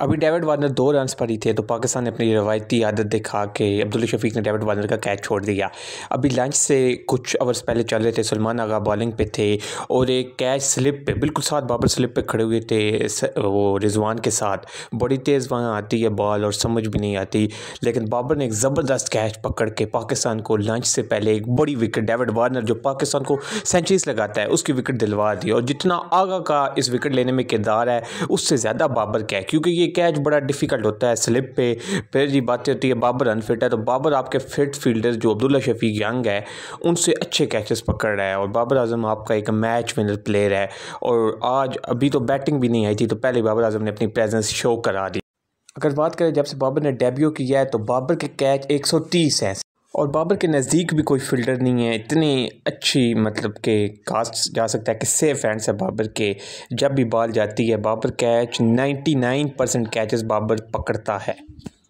अभी David Warner दो run पर ही थे तो पाकिस्तान ने अपनी रवायती आदत दिखा के अब्दुल शफीक ने डेविड वार्नर का कैच छोड़ दिया अभी लंच से कुछ आवर्स पहले चल रहे थे सलमान आगा बॉलिंग पे थे और एक कैच स्लिप पे बिल्कुल साथ बाबर स्लिप पे खड़े हुए थे वो रिजवान के साथ बड़ी तेज़ वहाँ आती है बॉल और समझ भी नहीं आती लेकिन बाबर ने एक ज़बरदस्त कैच पकड़ के पाकिस्तान को लंच से पहले एक बड़ी विकेट डेविड वार्नर जो पाकिस्तान को सेंचुरीज लगाता है उसकी विकेट दिलवा दी और जितना आगा का इस विकेट लेने में किरदार है उससे ज़्यादा बाबर का है क्योंकि ये कैच बड़ा डिफिकल्ट होता है स्लिप पे फिर जी बातें होती है बाबर अनफिट है तो बाबर आपके फिट फील्डर जो अब्दुल्ला शफीक यंग है उनसे अच्छे कैचेस पकड़ रहा है और बाबर आजम आपका एक मैच विनर प्लेयर है और आज अभी तो बैटिंग भी नहीं आई थी तो पहले बाबर आजम ने अपनी प्रेजेंस शो करा दी अगर बात करें जब से बाबर ने डेब्यू किया है तो बाबर के कैच 130 हैं और बाबर के नज़दीक भी कोई फ़िल्टर नहीं है इतनी अच्छी मतलब के कास्ट जा सकता है कि फैंस है बाबर के जब भी बॉल जाती है Babar catch 99 percent catches Babar पकड़ता है